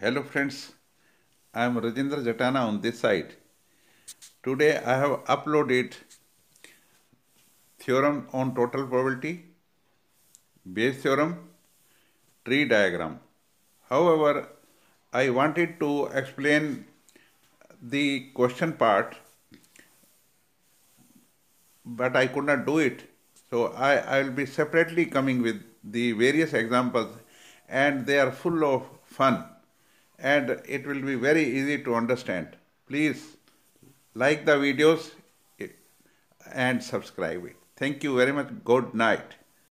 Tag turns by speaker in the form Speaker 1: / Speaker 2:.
Speaker 1: Hello friends, I am Rajendra Jatana on this side. Today I have uploaded theorem on total probability, Bayes theorem, tree diagram. However, I wanted to explain the question part but I could not do it. So I, I will be separately coming with the various examples and they are full of fun and it will be very easy to understand. Please like the videos and subscribe it. Thank you very much. Good night.